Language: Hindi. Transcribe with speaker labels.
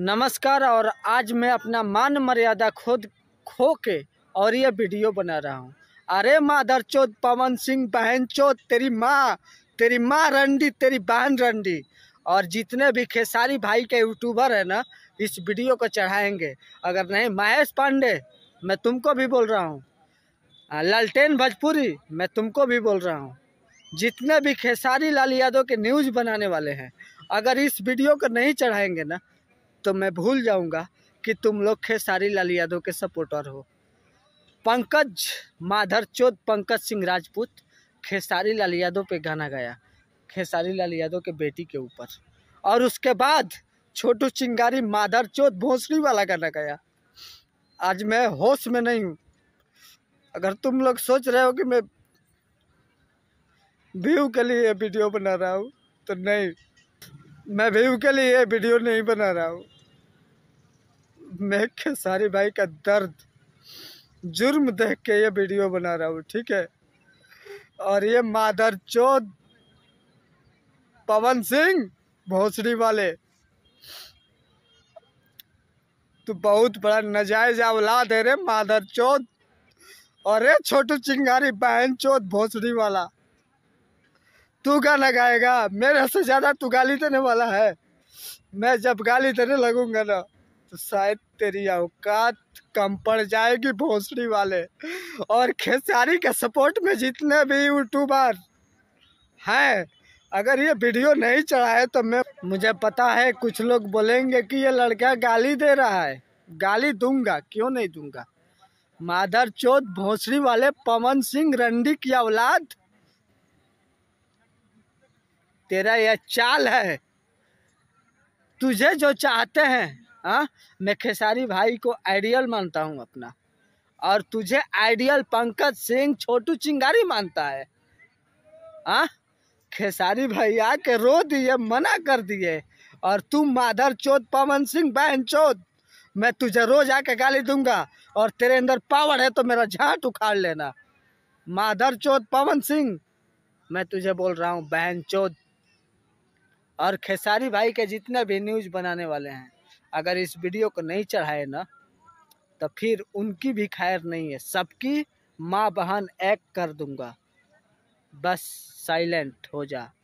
Speaker 1: नमस्कार और आज मैं अपना मान मर्यादा खुद खो के और ये वीडियो बना रहा हूँ अरे माधर चौथ पवन सिंह बहन चौथ तेरी माँ तेरी माँ रंडी तेरी बहन रंडी और जितने भी खेसारी भाई के यूट्यूबर है ना इस वीडियो को चढ़ाएंगे अगर नहीं महेश पांडे मैं तुमको भी बोल रहा हूँ हाँ, लालटेन भोजपुरी मैं तुमको भी बोल रहा हूँ जितने भी खेसारी लाल यादव के न्यूज़ बनाने वाले हैं अगर इस वीडियो को नहीं चढ़ाएंगे ना तो मैं भूल जाऊंगा कि तुम लोग खेसारी लाल यादव के सपोर्टर हो पंकज माधर चौध पंकज सिंह राजपूत खेसारी लाल यादव पे गाना गाया खेसारी लाल यादव के बेटी के ऊपर और उसके बाद छोटू चिंगारी माधर चौथ भोसली वाला गाना गाया आज मैं होश
Speaker 2: में नहीं हूँ अगर तुम लोग सोच रहे हो कि मैं व्यू के लिए वीडियो बना रहा हूँ तो नहीं मैं व्यू के लिए ये वीडियो नहीं बना रहा हूँ मैं खेसारी भाई का दर्द जुर्म देख के ये वीडियो बना रहा हूँ ठीक है और ये माधर चौध पवन सिंह भोसड़ी वाले तो बहुत बड़ा नजायज अवला है रे माधर चौध और ये छोटू चिंगारी बहन चौध भोसड़ी वाला तू गाना गाएगा मेरे से ज़्यादा तू गाली देने वाला है मैं जब गाली देने लगूंगा ना तो शायद तेरी औकात कम पड़ जाएगी भोसड़ी वाले और खेसारी के सपोर्ट में जितने भी यूट्यूबर हैं अगर ये वीडियो नहीं चढ़ाए तो मैं मुझे पता है कुछ लोग बोलेंगे कि ये लड़का गाली दे रहा है गाली दूंगा क्यों नहीं दूंगा माधर चौथ भोसड़ी वाले पवन सिंह रंडी की औलाद
Speaker 1: तेरा यह चाल है तुझे जो चाहते हैं हाँ मैं खेसारी भाई को आइडियल मानता हूँ अपना और तुझे आइडियल पंकज सिंह छोटू चिंगारी मानता है हाँ खेसारी भाई आके रो दिए मना कर दिए और तुम माधर चौथ पवन सिंह बहन चौध मैं तुझे रोज आके गाली दूंगा और तेरे अंदर पावर है तो मेरा झाट उखाड़ लेना माधर चौथ पवन सिंह मैं तुझे बोल रहा हूँ बहन चौध और खेसारी भाई के जितने भी न्यूज़ बनाने वाले हैं अगर इस वीडियो को नहीं चढ़ाए ना तो फिर उनकी भी खैर नहीं है सबकी माँ बहन एक कर दूंगा बस साइलेंट हो जा